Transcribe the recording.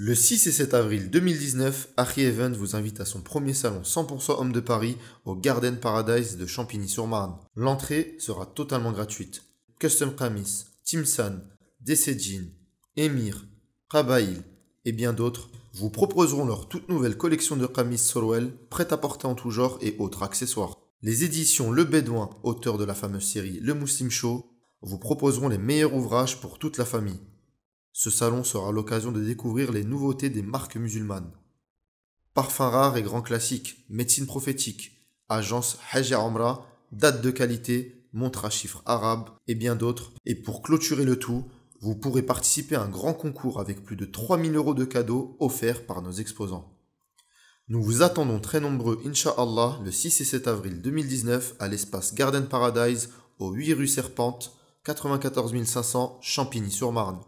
Le 6 et 7 avril 2019, Harry Event vous invite à son premier salon 100% homme de Paris au Garden Paradise de Champigny-sur-Marne. L'entrée sera totalement gratuite. Custom Kamis, Timsan, San, Emir, Rabail et bien d'autres vous proposeront leur toute nouvelle collection de kamis Sorwell, prêt à porter en tout genre et autres accessoires. Les éditions Le Bédouin, auteur de la fameuse série Le Moussim Show, vous proposeront les meilleurs ouvrages pour toute la famille. Ce salon sera l'occasion de découvrir les nouveautés des marques musulmanes. Parfums rares et grands classiques, médecine prophétique, agence Hajj Amra, date de qualité, montre à chiffres arabes et bien d'autres. Et pour clôturer le tout, vous pourrez participer à un grand concours avec plus de 3000 euros de cadeaux offerts par nos exposants. Nous vous attendons très nombreux, Inch'Allah, le 6 et 7 avril 2019 à l'espace Garden Paradise, au 8 rue Serpente, 94 500 Champigny-sur-Marne.